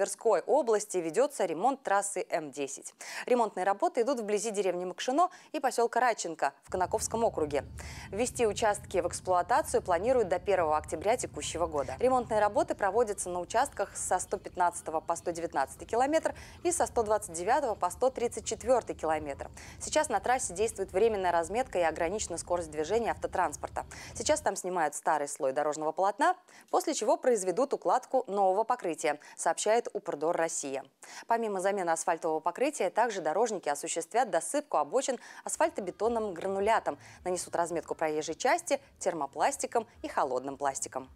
Тверской области ведется ремонт трассы М-10. Ремонтные работы идут вблизи деревни Макшино и поселка Раченко в Конаковском округе. Ввести участки в эксплуатацию планируют до 1 октября текущего года. Ремонтные работы проводятся на участках со 115 по 119 километр и со 129 по 134 километр. Сейчас на трассе действует временная разметка и ограничена скорость движения автотранспорта. Сейчас там снимают старый слой дорожного полотна, после чего произведут укладку нового покрытия, сообщает «Упродор Россия». Помимо замены асфальтового покрытия, также дорожники осуществят досыпку обочин асфальтобетонным гранулятом, нанесут разметку проезжей части термопластиком и холодным пластиком.